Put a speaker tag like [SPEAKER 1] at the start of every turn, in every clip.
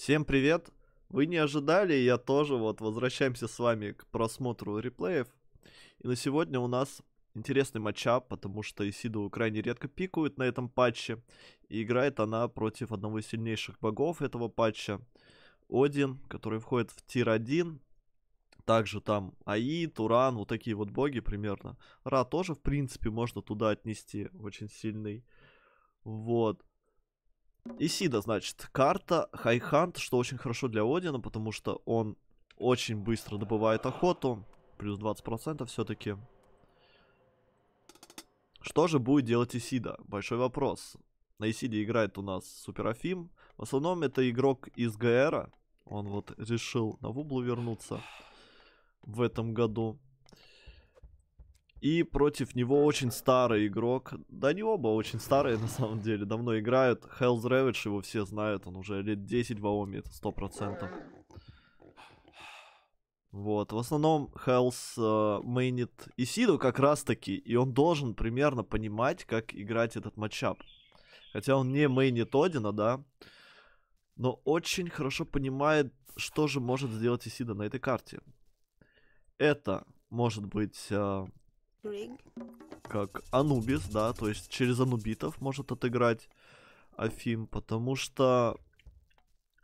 [SPEAKER 1] Всем привет! Вы не ожидали, я тоже. Вот возвращаемся с вами к просмотру реплеев. И на сегодня у нас интересный матчап, потому что Исиду крайне редко пикают на этом патче. И играет она против одного из сильнейших богов этого патча. Один, который входит в тир-1. Также там Аи, Туран, вот такие вот боги примерно. Ра тоже, в принципе, можно туда отнести. Очень сильный. Вот. Исида, значит, карта Хайхант, что очень хорошо для Одина, потому что он очень быстро добывает охоту. Плюс 20% все-таки. Что же будет делать Исида? Большой вопрос. На Исиде играет у нас Суперофим. В основном это игрок из ГРа. Он вот решил на Вублу вернуться в этом году. И против него очень старый игрок. Да они оба очень старые, на самом деле. Давно играют. Hell's Ravage, его все знают. Он уже лет 10 в Аоме, это процентов. Вот, в основном Хелс э, мейнит Исиду как раз таки, и он должен примерно понимать, как играть этот матчап. Хотя он не мейнит Одина, да, но очень хорошо понимает, что же может сделать Исида на этой карте. Это может быть э, как Анубис, да, то есть через Анубитов может отыграть Афим, потому что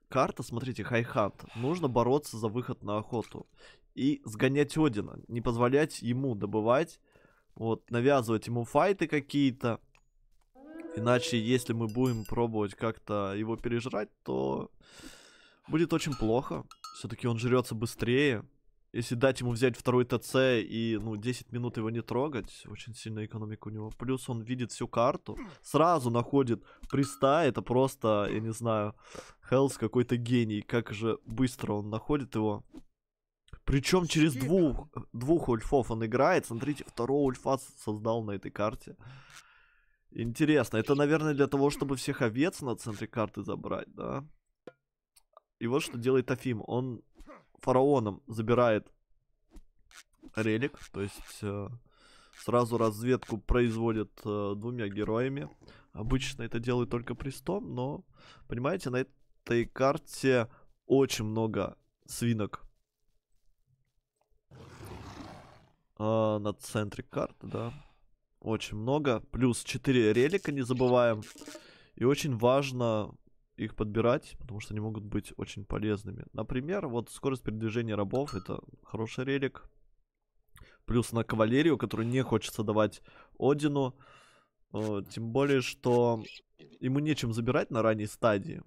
[SPEAKER 1] карта, смотрите, Хайхант, нужно бороться за выход на охоту и сгонять Одина, не позволять ему добывать, вот, навязывать ему файты какие-то, иначе если мы будем пробовать как-то его пережрать, то будет очень плохо, все-таки он жрется быстрее, если дать ему взять второй ТЦ и, ну, 10 минут его не трогать, очень сильная экономика у него. Плюс он видит всю карту, сразу находит приста, это просто, я не знаю, Хелс какой-то гений. Как же быстро он находит его. Причем через двух, двух ульфов он играет. Смотрите, второго ульфа создал на этой карте. Интересно, это, наверное, для того, чтобы всех овец на центре карты забрать, да? И вот что делает Афим. Он фараоном забирает релик, то есть э, сразу разведку производит э, двумя героями. Обычно это делают только престом, но, понимаете, на этой карте очень много свинок. Э, на центре карты, да. Очень много. Плюс 4 релика, не забываем. И очень важно их подбирать, потому что они могут быть очень полезными. Например, вот скорость передвижения рабов это хороший релик. Плюс на кавалерию, которую не хочется давать Одину. Э, тем более, что ему нечем забирать на ранней стадии.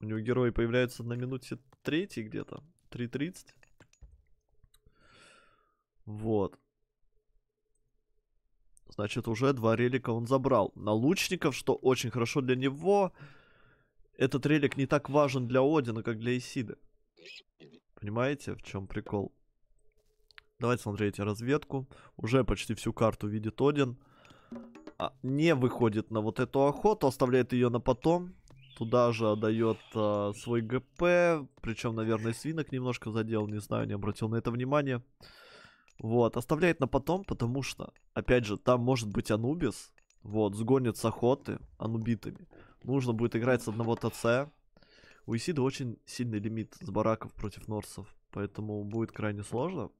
[SPEAKER 1] У него герои появляются на минуте третьей где-то. 3.30. Вот. Значит, уже два релика он забрал. На лучников, что очень хорошо для него этот релик не так важен для Одина, как для Исиды. Понимаете, в чем прикол? Давайте смотрите разведку. Уже почти всю карту видит Один. А, не выходит на вот эту охоту, оставляет ее на потом. Туда же отдает а, свой ГП. Причем, наверное, свинок немножко задел. Не знаю, не обратил на это внимание. Вот, оставляет на потом, потому что, опять же, там может быть Анубис. Вот, сгонит с охоты анубитами. Нужно будет играть с одного ТЦ. У Исиды очень сильный лимит с бараков против норсов, поэтому будет крайне сложно.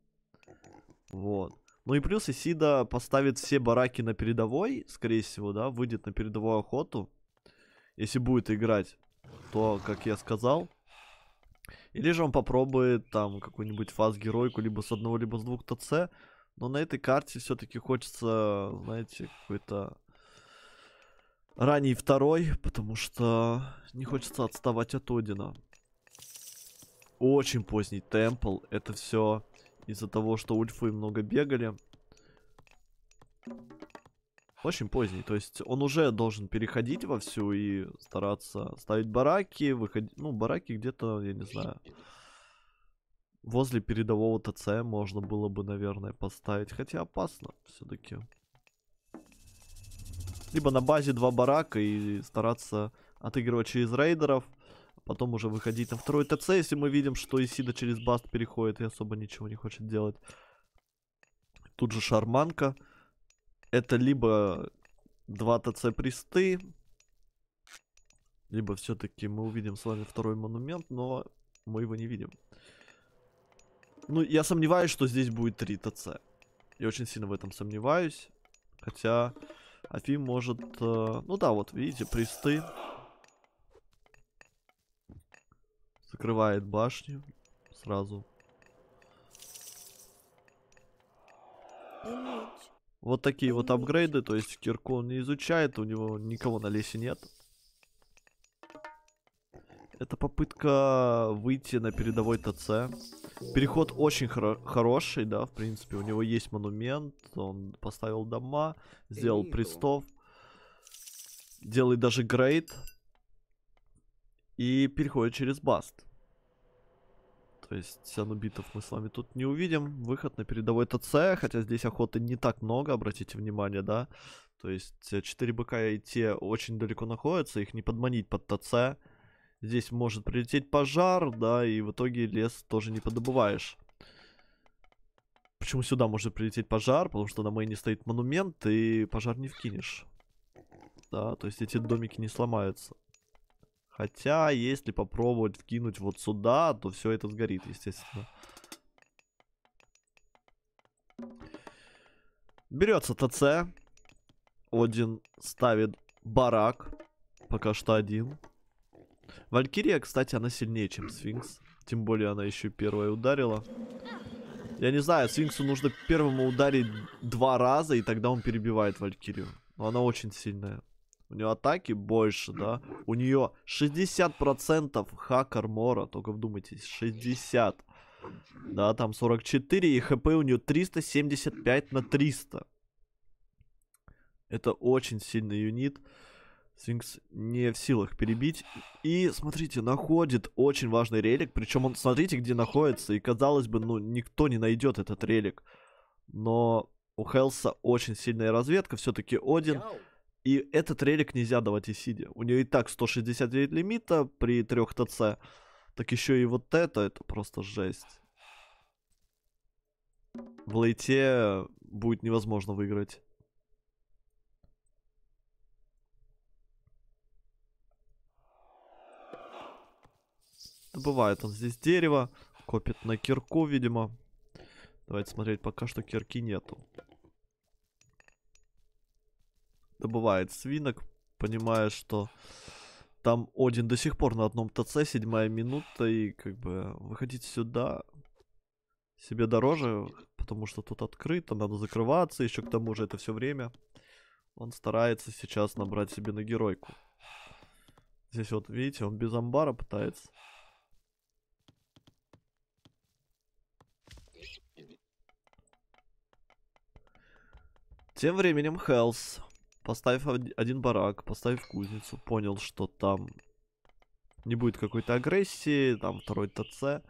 [SPEAKER 1] Вот. Ну и плюс Исида поставит все бараки на передовой, скорее всего, да, выйдет на передовую охоту. Если будет играть, то, как я сказал. Или же он попробует там какую-нибудь фаз-геройку либо с одного, либо с двух ТЦ. Но на этой карте все-таки хочется, знаете, какой-то ранний второй, потому что не хочется отставать от Одина. Очень поздний темпл. Это все из-за того, что ульфы много бегали. Очень поздний, то есть он уже должен переходить вовсю и стараться ставить бараки, выходить, ну, бараки где-то, я не знаю, возле передового ТЦ можно было бы, наверное, поставить, хотя опасно все-таки либо на базе два барака и стараться отыгрывать через рейдеров. Потом уже выходить на второй ТЦ, если мы видим, что Исида через баст переходит и особо ничего не хочет делать. Тут же шарманка. Это либо два ТЦ присты, либо все-таки мы увидим с вами второй монумент, но мы его не видим. Ну, я сомневаюсь, что здесь будет три ТЦ. Я очень сильно в этом сомневаюсь. Хотя Афим может... Э, ну да, вот видите, присты. Закрывает башню сразу. Вот такие вот апгрейды, то есть кирку он не изучает, у него никого на лесе нет. Это попытка выйти на передовой ТЦ. Переход очень хоро- хороший, да, в принципе. У него есть монумент, он поставил дома, сделал престов. Ну. Делает даже грейд. И переходит через баст. То есть анубитов мы с вами тут не увидим. Выход на передовой ТЦ, хотя здесь охоты не так много, обратите внимание, да. То есть 4 э, быка и те очень далеко находятся, их не подманить под ТЦ. Здесь может прилететь пожар, да, и в итоге лес тоже не подобываешь. Почему сюда может прилететь пожар? Потому что на мейне стоит монумент, и пожар не вкинешь. Да, то есть эти домики не сломаются. Хотя, если попробовать вкинуть вот сюда, то все это сгорит, естественно. Берется ТЦ. Один ставит барак. Пока что один. Валькирия, кстати, она сильнее, чем Сфинкс. Тем более она еще первая ударила. Я не знаю, Сфинксу нужно первому ударить два раза, и тогда он перебивает Валькирию. Но она очень сильная. У нее атаки больше, да? У нее 60% хак армора, только вдумайтесь, 60. Да, там 44, и хп у нее 375 на 300. Это очень сильный юнит. Сфинкс не в силах перебить. И, смотрите, находит очень важный релик. Причем он, смотрите, где находится. И, казалось бы, ну, никто не найдет этот релик. Но у Хелса очень сильная разведка. Все-таки Один. И этот релик нельзя давать Исиде. У нее и так 169 лимита при 3 ТЦ. Так еще и вот это, это просто жесть. В лейте будет невозможно выиграть. Добывает он здесь дерево. Копит на кирку, видимо. Давайте смотреть, пока что кирки нету. Добывает свинок. Понимая, что там Один до сих пор на одном ТЦ, седьмая минута. И как бы выходить сюда себе дороже, потому что тут открыто, надо закрываться. Еще к тому же это все время. Он старается сейчас набрать себе на геройку. Здесь вот, видите, он без амбара пытается. Тем временем Хелс, поставив один барак, поставив кузницу, понял, что там не будет какой-то агрессии, там второй ТЦ.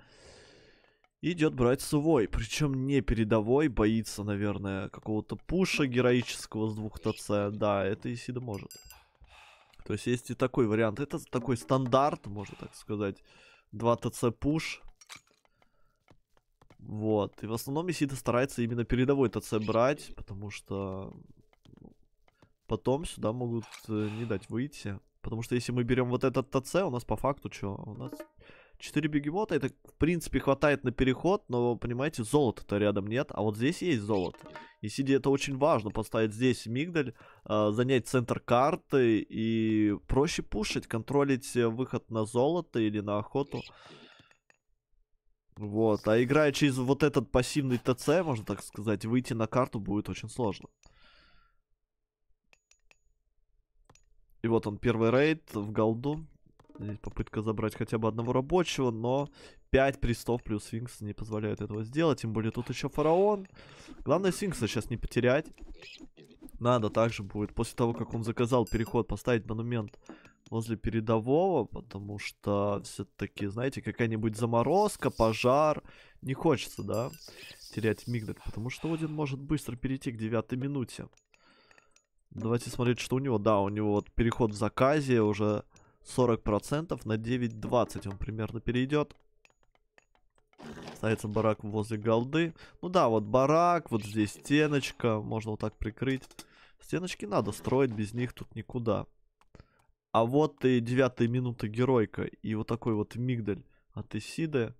[SPEAKER 1] Идет брать свой, причем не передовой, боится, наверное, какого-то пуша героического с двух ТЦ. Да, это Исида может. То есть есть и такой вариант. Это такой стандарт, можно так сказать. два ТЦ пуш, вот. И в основном Исида старается именно передовой ТЦ брать, потому что ну, потом сюда могут э, не дать выйти. Потому что если мы берем вот этот ТЦ, у нас по факту что? А у нас 4 бегемота, это в принципе хватает на переход, но понимаете, золота-то рядом нет, а вот здесь есть золото. И сиди это очень важно, поставить здесь мигдаль, а, занять центр карты и проще пушить, контролить э, выход на золото или на охоту. Вот, а играя через вот этот пассивный ТЦ, можно так сказать, выйти на карту будет очень сложно. И вот он, первый рейд в голду. Здесь попытка забрать хотя бы одного рабочего, но 5 престов плюс Сфинкс не позволяют этого сделать. Тем более тут еще фараон. Главное Сфинкса сейчас не потерять. Надо также будет, после того, как он заказал переход, поставить монумент возле передового, потому что все-таки, знаете, какая-нибудь заморозка, пожар. Не хочется, да, терять Мигдаль, потому что Один может быстро перейти к девятой минуте. Давайте смотреть, что у него. Да, у него вот переход в заказе уже 40%, на 9.20 он примерно перейдет. Ставится барак возле голды. Ну да, вот барак, вот здесь стеночка, можно вот так прикрыть. Стеночки надо строить, без них тут никуда. А вот и девятая минута геройка. И вот такой вот мигдаль от Исиды.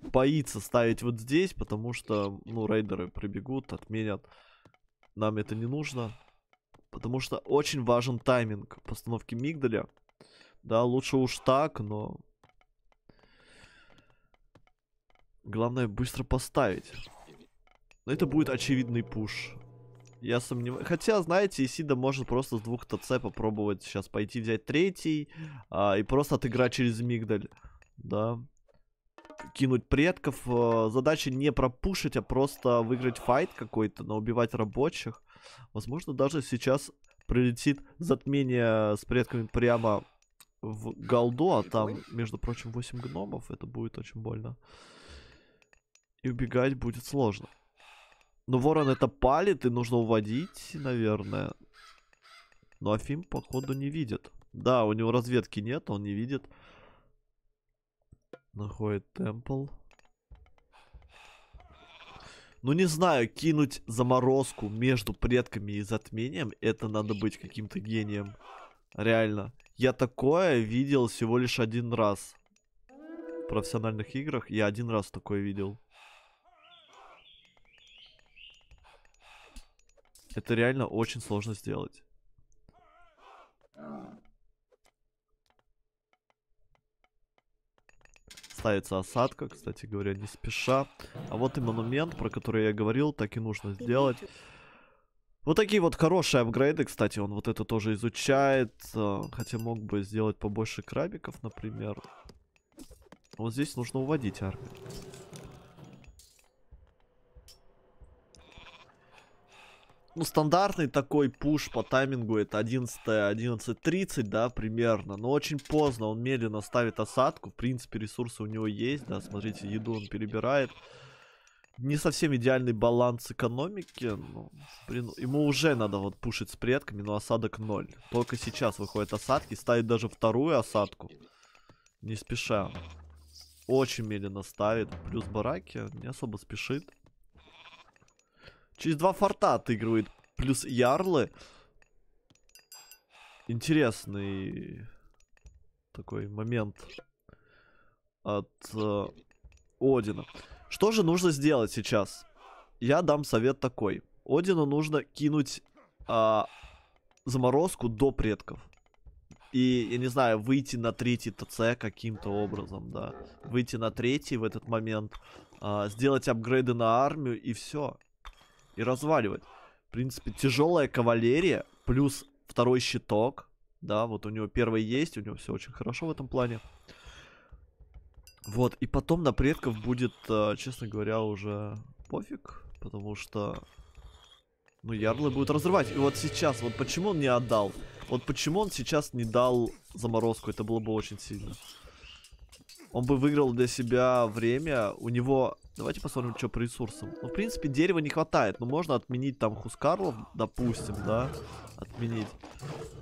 [SPEAKER 1] Боится ставить вот здесь, потому что, ну, рейдеры прибегут, отменят. Нам это не нужно. Потому что очень важен тайминг постановки мигдаля. Да, лучше уж так, но... Главное быстро поставить. Но это будет очевидный пуш. Я сомневаюсь. Хотя, знаете, Исида может просто с двух ТЦ попробовать сейчас пойти взять третий а, и просто отыграть через Мигдаль. Да. Кинуть предков. Э, задача не пропушить, а просто выиграть файт какой-то, но убивать рабочих. Возможно, даже сейчас прилетит затмение с предками прямо в голду, а там, между прочим, 8 гномов. Это будет очень больно. И убегать будет сложно. Но ну, ворон это палит, и нужно уводить, наверное. Но ну, Афим, походу, не видит. Да, у него разведки нет, он не видит. Находит темпл. Ну не знаю, кинуть заморозку между предками и затмением, это надо быть каким-то гением. Реально. Я такое видел всего лишь один раз. В профессиональных играх я один раз такое видел. Это реально очень сложно сделать. Ставится осадка, кстати говоря, не спеша. А вот и монумент, про который я говорил, так и нужно сделать. Вот такие вот хорошие апгрейды, кстати, он вот это тоже изучает. Э, хотя мог бы сделать побольше крабиков, например. Вот здесь нужно уводить армию. ну, стандартный такой пуш по таймингу это 11 11.30, да, примерно. Но очень поздно, он медленно ставит осадку. В принципе, ресурсы у него есть, да, смотрите, еду он перебирает. Не совсем идеальный баланс экономики. Ну, блин, ему уже надо вот пушить с предками, но осадок ноль, Только сейчас выходят осадки, ставит даже вторую осадку. Не спеша. Очень медленно ставит. Плюс бараки, не особо спешит. Через два форта отыгрывает. Плюс ярлы. Интересный такой момент от э, Одина. Что же нужно сделать сейчас? Я дам совет такой. Одину нужно кинуть э, заморозку до предков. И, я не знаю, выйти на третий ТЦ каким-то образом, да. Выйти на третий в этот момент, э, сделать апгрейды на армию и все и разваливать. В принципе, тяжелая кавалерия плюс второй щиток. Да, вот у него первый есть, у него все очень хорошо в этом плане. Вот, и потом на предков будет, э, честно говоря, уже пофиг, потому что... Ну, ярлы будут разрывать. И вот сейчас, вот почему он не отдал? Вот почему он сейчас не дал заморозку? Это было бы очень сильно. Он бы выиграл для себя время. У него Давайте посмотрим, что по ресурсам. Ну, в принципе, дерева не хватает. Но можно отменить там Хускарлов, допустим, да? Отменить.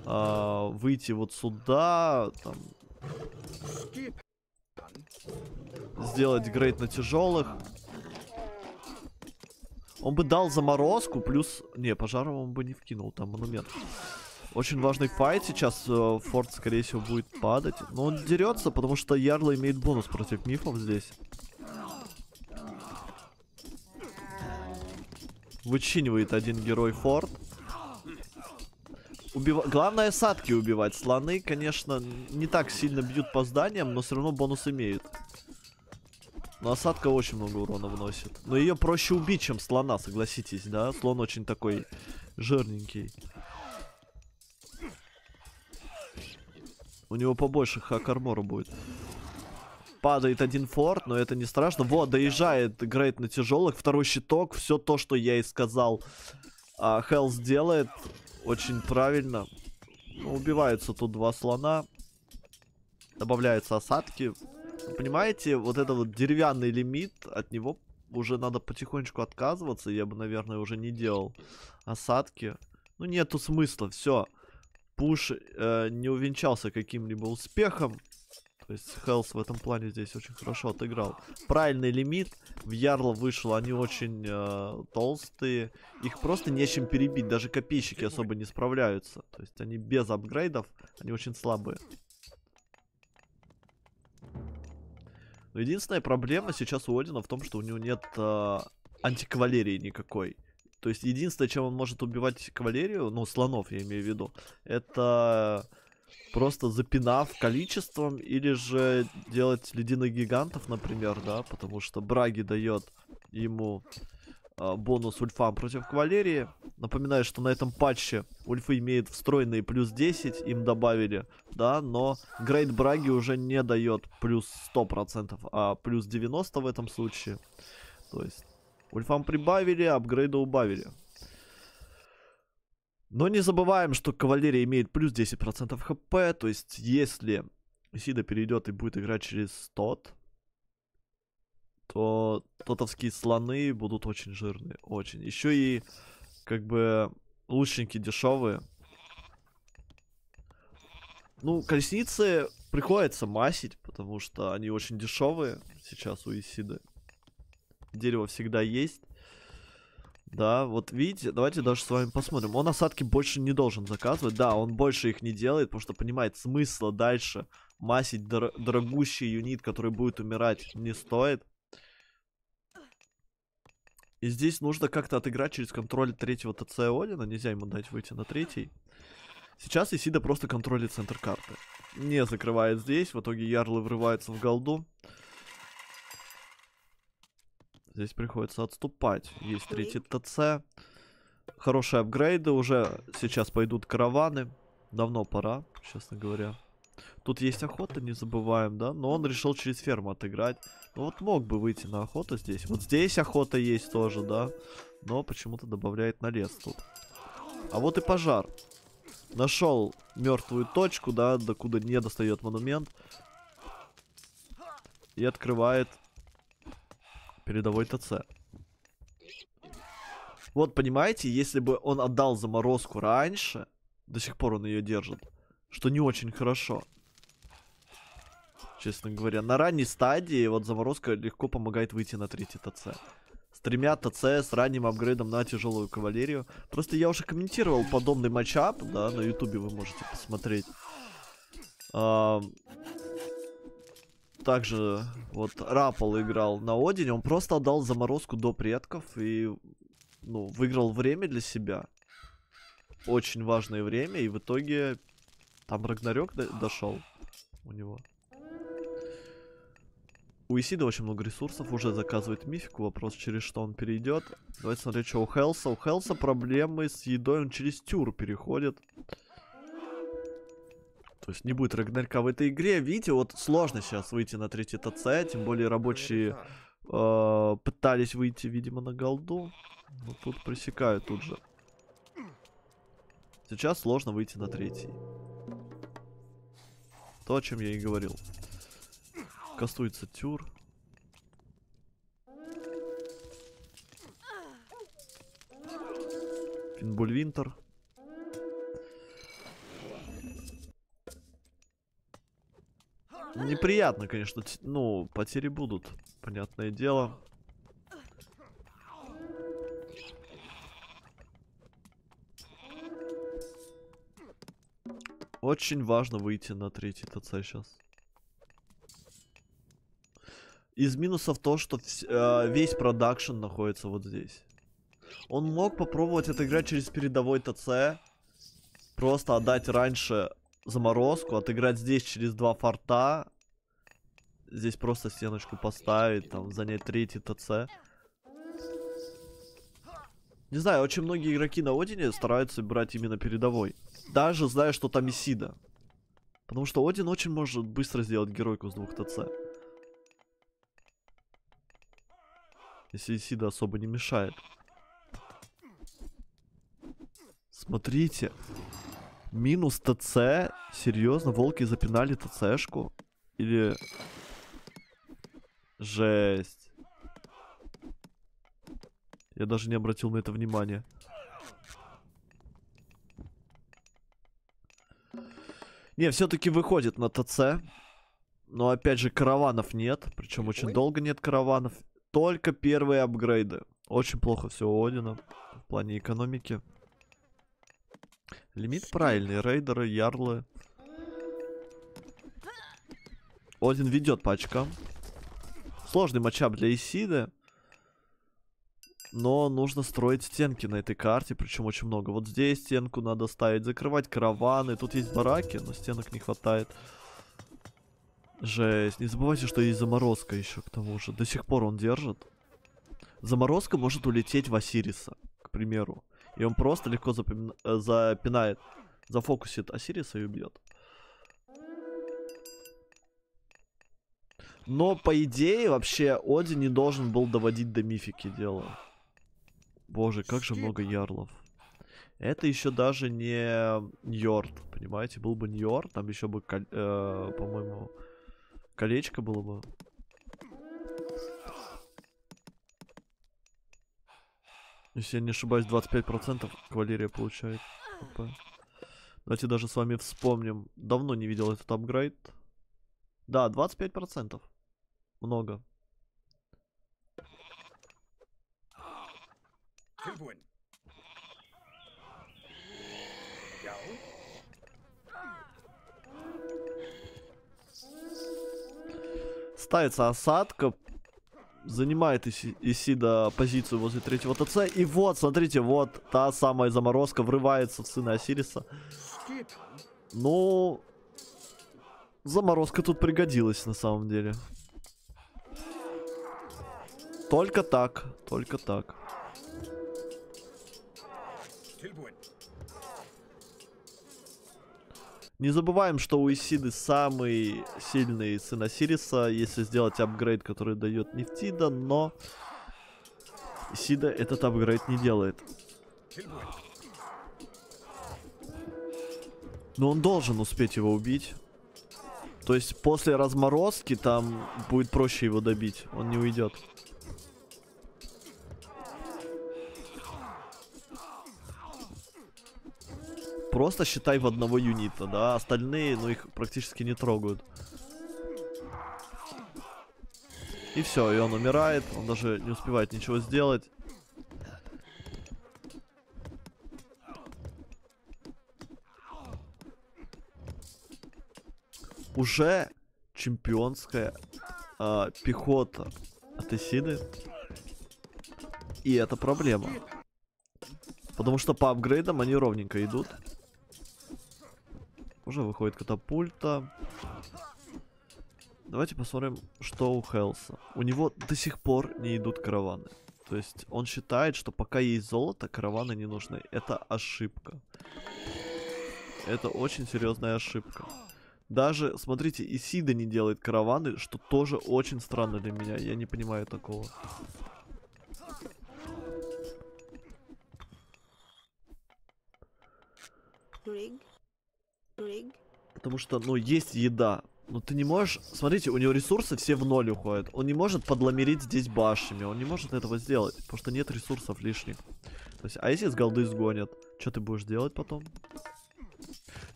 [SPEAKER 1] А, выйти вот сюда. Там. Сделать грейд на тяжелых. Он бы дал заморозку, плюс... Не, пожаром он бы не вкинул, там монумент. Очень важный файт сейчас. Э, Форд, скорее всего, будет падать. Но он дерется, потому что Ярло имеет бонус против мифов здесь. Вычинивает один герой форт. Убив... Главное садки убивать. Слоны, конечно, не так сильно бьют по зданиям, но все равно бонус имеют. Но осадка очень много урона вносит. Но ее проще убить, чем слона, согласитесь, да? Слон очень такой жирненький. У него побольше хак-армора будет. Падает один форт, но это не страшно. Вот, доезжает Грейт на тяжелых. Второй щиток. Все то, что я и сказал. А, Хелс делает очень правильно. Ну, убиваются тут два слона. Добавляются осадки. Понимаете, вот это вот деревянный лимит, от него уже надо потихонечку отказываться. Я бы, наверное, уже не делал осадки. Ну, нету смысла, все. Пуш э, не увенчался каким-либо успехом. То есть Хелс в этом плане здесь очень хорошо отыграл. Правильный лимит. В Ярл вышел, они очень э, толстые. Их просто нечем перебить. Даже копейщики особо не справляются. То есть они без апгрейдов, они очень слабые. Но единственная проблема сейчас у Одина в том, что у него нет э, антикавалерии никакой. То есть единственное, чем он может убивать кавалерию, ну, слонов я имею в виду, это просто запинав количеством, или же делать ледяных гигантов, например, да, потому что Браги дает ему э, бонус ульфам против кавалерии. Напоминаю, что на этом патче ульфы имеют встроенные плюс 10, им добавили, да, но Грейт Браги уже не дает плюс 100%, а плюс 90 в этом случае. То есть ульфам прибавили, апгрейда убавили. Но не забываем, что кавалерия имеет плюс 10% хп, то есть если Сида перейдет и будет играть через тот, то тотовские слоны будут очень жирные, очень. Еще и как бы лучники дешевые. Ну, колесницы приходится масить, потому что они очень дешевые сейчас у Исиды. Дерево всегда есть. Да, вот видите, давайте даже с вами посмотрим. Он осадки больше не должен заказывать. Да, он больше их не делает, потому что понимает смысла дальше масить дор дорогущий юнит, который будет умирать, не стоит. И здесь нужно как-то отыграть через контроль третьего ТЦ Одина. Нельзя ему дать выйти на третий. Сейчас Исида просто контролит центр карты. Не закрывает здесь. В итоге ярлы врываются в голду. Здесь приходится отступать. Есть третий ТЦ. Хорошие апгрейды. Уже сейчас пойдут караваны. Давно пора, честно говоря. Тут есть охота, не забываем, да? Но он решил через ферму отыграть. Ну вот мог бы выйти на охоту здесь. Вот здесь охота есть тоже, да? Но почему-то добавляет на лес тут. А вот и пожар. Нашел мертвую точку, да, докуда не достает монумент. И открывает Передовой ТЦ. Вот, понимаете, если бы он отдал заморозку раньше, до сих пор он ее держит, что не очень хорошо. Честно говоря, на ранней стадии вот заморозка легко помогает выйти на третий ТЦ. С тремя ТЦ, с ранним апгрейдом на тяжелую кавалерию. Просто я уже комментировал подобный матчап, да, на ютубе вы можете посмотреть также вот Раппл играл на Одине, он просто отдал заморозку до предков и ну, выиграл время для себя. Очень важное время, и в итоге там Рагнарёк до дошел у него. У Исида очень много ресурсов, уже заказывает мифику, вопрос через что он перейдет. Давайте смотреть, что у Хелса. У Хелса проблемы с едой, он через тюр переходит. То есть не будет Рагнарька в этой игре. Видите, вот сложно сейчас выйти на третий ТЦ, а, тем более рабочие э, пытались выйти, видимо, на голду. Но тут пресекают тут же. Сейчас сложно выйти на третий. То, о чем я и говорил. Кастуется тюр. Пинбуль Винтер. неприятно, конечно. Ну, потери будут, понятное дело. Очень важно выйти на третий ТЦ сейчас. Из минусов то, что э, весь продакшн находится вот здесь. Он мог попробовать отыграть через передовой ТЦ. Просто отдать раньше заморозку, отыграть здесь через два форта, Здесь просто стеночку поставить, там, занять третий ТЦ. Не знаю, очень многие игроки на Одине стараются брать именно передовой. Даже зная, что там Исида. Потому что Один очень может быстро сделать геройку с двух ТЦ. Если Исида особо не мешает. Смотрите. Минус ТЦ. Серьезно, волки запинали ТЦшку? Или Жесть. Я даже не обратил на это внимания. Не, все-таки выходит на ТЦ. Но опять же, караванов нет. Причем очень долго нет караванов. Только первые апгрейды. Очень плохо все у Одина в плане экономики. Лимит правильный. Рейдеры, ярлы. Один ведет по очкам. Сложный матчап для Исиды. Но нужно строить стенки на этой карте, причем очень много. Вот здесь стенку надо ставить, закрывать караваны. Тут есть бараки, но стенок не хватает. Жесть. Не забывайте, что есть заморозка еще к тому же. До сих пор он держит. Заморозка может улететь в Асириса, к примеру. И он просто легко запомина... Э, запинает, зафокусит Асириса и убьет. Но, по идее, вообще, Оди не должен был доводить до мифики дело. Боже, как же много ярлов. Это еще даже не Ньорд, понимаете? Был бы Ньорд, там еще бы, э, по-моему, колечко было бы. Если я не ошибаюсь, 25% кавалерия получает. Опа. Давайте даже с вами вспомним. Давно не видел этот апгрейд. Да, 25% много. Ставится осадка. Занимает Иси Исида позицию возле третьего ТЦ. И вот, смотрите, вот та самая заморозка врывается в сына Осириса. Ну, заморозка тут пригодилась на самом деле. Только так, только так. Не забываем, что у Исиды самый сильный сын Осириса, если сделать апгрейд, который дает Нефтида, но Исида этот апгрейд не делает. Но он должен успеть его убить. То есть после разморозки там будет проще его добить, он не уйдет. просто считай в одного юнита, да. Остальные, ну, их практически не трогают. И все, и он умирает. Он даже не успевает ничего сделать. Уже чемпионская э, пехота Атесиды. И это проблема. Потому что по апгрейдам они ровненько идут. Уже выходит катапульта. Давайте посмотрим, что у Хелса. У него до сих пор не идут караваны. То есть он считает, что пока есть золото, караваны не нужны. Это ошибка. Это очень серьезная ошибка. Даже, смотрите, Исида не делает караваны, что тоже очень странно для меня. Я не понимаю такого. Rig. Потому что, ну, есть еда. Но ну, ты не можешь... Смотрите, у него ресурсы все в ноль уходят. Он не может подломерить здесь башнями. Он не может этого сделать, потому что нет ресурсов лишних. То есть, а если с голды сгонят? Что ты будешь делать потом?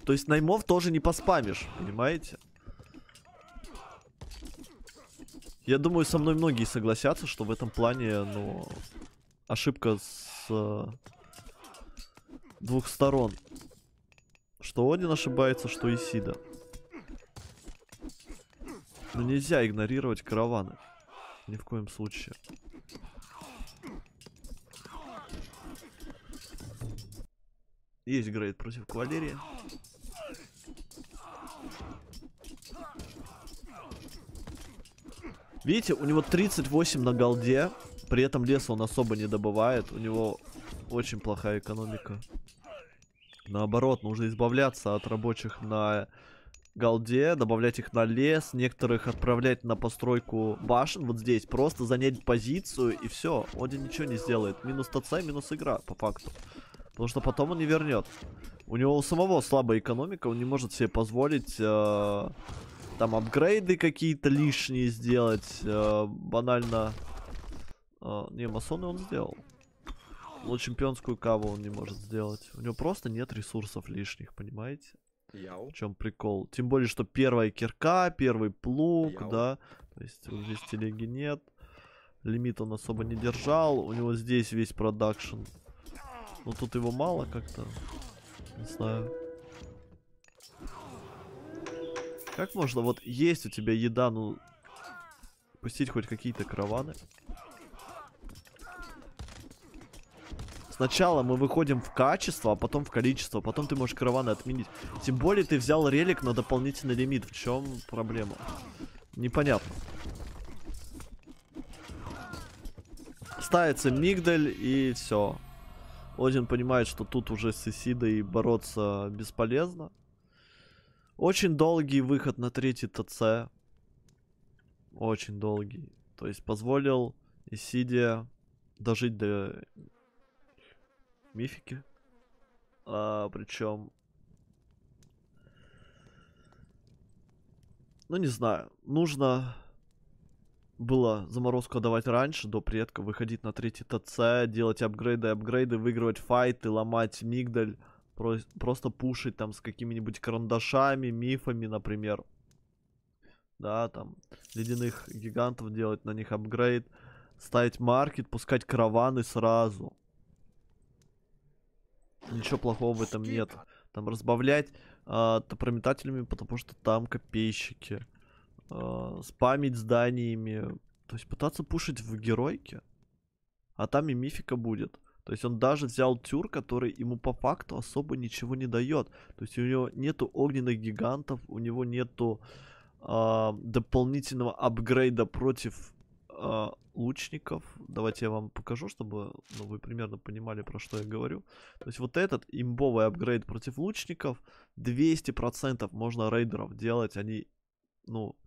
[SPEAKER 1] То есть наймов тоже не поспамишь, понимаете? Я думаю, со мной многие согласятся, что в этом плане, ну, ошибка с э, двух сторон. Что Один ошибается, что Исида. Но нельзя игнорировать караваны. Ни в коем случае. Есть грейд против кавалерии. Видите, у него 38 на голде. При этом лес он особо не добывает. У него очень плохая экономика. Наоборот, нужно избавляться от рабочих на голде, добавлять их на лес, некоторых отправлять на постройку башен вот здесь, просто занять позицию и все. Один ничего не сделает. Минус ТЦ, минус игра, по факту. Потому что потом он не вернет. У него у самого слабая экономика, он не может себе позволить э, там апгрейды какие-то лишние сделать. Э, банально. Э, не, масоны он сделал. Но ну, чемпионскую каву он не может сделать. У него просто нет ресурсов лишних, понимаете? Яу. В чем прикол? Тем более, что первая кирка, первый плуг, Яу. да. То есть здесь телеги нет. Лимит он особо не держал. У него здесь весь продакшн. Но ну, тут его мало как-то. Не знаю. Как можно? Вот есть у тебя еда, ну... Пустить хоть какие-то караваны. Сначала мы выходим в качество, а потом в количество. Потом ты можешь караваны отменить. Тем более ты взял релик на дополнительный лимит. В чем проблема? Непонятно. Ставится мигдаль и все. Один понимает, что тут уже с Исидой бороться бесполезно. Очень долгий выход на третий ТЦ. Очень долгий. То есть позволил Исиде дожить до мифики. А, причем... Ну, не знаю. Нужно было заморозку давать раньше, до предка, выходить на третий ТЦ, делать апгрейды, апгрейды, выигрывать файты, ломать мигдаль, про просто пушить там с какими-нибудь карандашами, мифами, например. Да, там, ледяных гигантов делать, на них апгрейд, ставить маркет, пускать караваны сразу. Ничего плохого в этом нет. Там разбавлять э, а, топрометателями, потому что там копейщики. Э, спамить зданиями. То есть пытаться пушить в геройке. А там и мифика будет. То есть он даже взял тюр, который ему по факту особо ничего не дает. То есть у него нету огненных гигантов, у него нету э, дополнительного апгрейда против лучников. Давайте я вам покажу, чтобы ну, вы примерно понимали, про что я говорю. То есть вот этот имбовый апгрейд против лучников, 200% можно рейдеров делать, они, ну,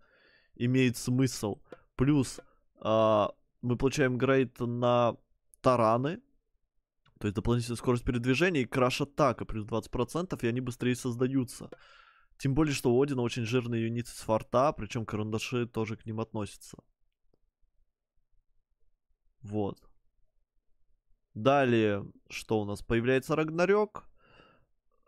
[SPEAKER 1] имеют смысл. Плюс э, мы получаем грейд на тараны, то есть дополнительная скорость передвижения и краш-атака плюс 20%, и они быстрее создаются. Тем более, что у Одина очень жирные юниты с форта, причем карандаши тоже к ним относятся. Вот. Далее, что у нас? Появляется Рагнарёк.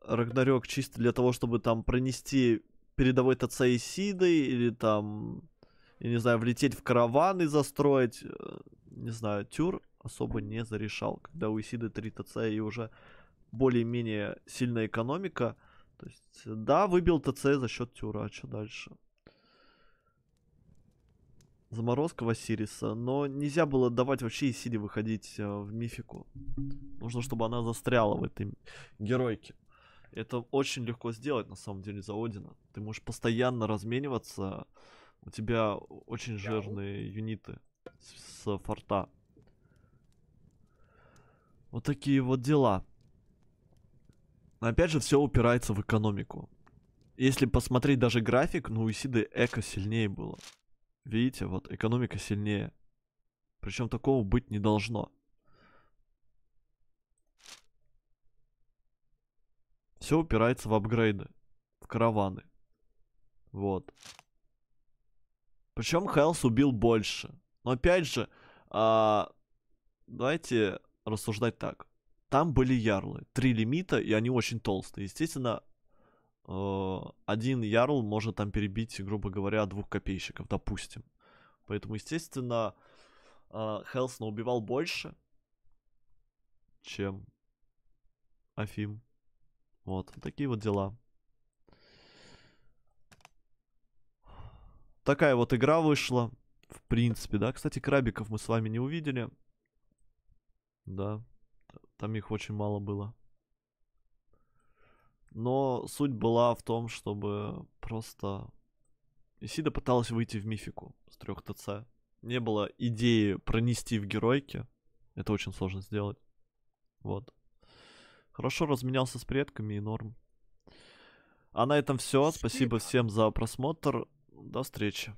[SPEAKER 1] Рагнарёк чисто для того, чтобы там пронести передовой ТЦ Исиды или там, я не знаю, влететь в караван и застроить. Э, не знаю, Тюр особо не зарешал, когда у Исиды 3 ТЦ и уже более-менее сильная экономика. То есть, да, выбил ТЦ за счет Тюра, а что дальше? заморозка Васириса, но нельзя было давать вообще Исиде выходить э, в мифику. Нужно, чтобы она застряла в этой геройке. Это очень легко сделать, на самом деле, за Одина. Ты можешь постоянно размениваться. У тебя очень жирные юниты с, с форта. Вот такие вот дела. Но опять же, все упирается в экономику. Если посмотреть даже график, ну у Исиды эко сильнее было. Видите, вот экономика сильнее. Причем такого быть не должно. Все упирается в апгрейды, в караваны. Вот. Причем Хелс убил больше. Но опять же, а, давайте рассуждать так. Там были ярлы, три лимита, и они очень толстые. Естественно, Э, один ярл может там перебить, грубо говоря, двух копейщиков, допустим. Поэтому, естественно, э, Хелсна убивал больше, чем Афим. Вот, такие вот дела. Такая вот игра вышла. В принципе, да. Кстати, крабиков мы с вами не увидели. Да. Там их очень мало было. Но суть была в том, чтобы просто... Исида пыталась выйти в мифику с трех ТЦ. Не было идеи пронести в геройке. Это очень сложно сделать. Вот. Хорошо разменялся с предками и норм. А на этом все. Спасибо всем за просмотр. До встречи.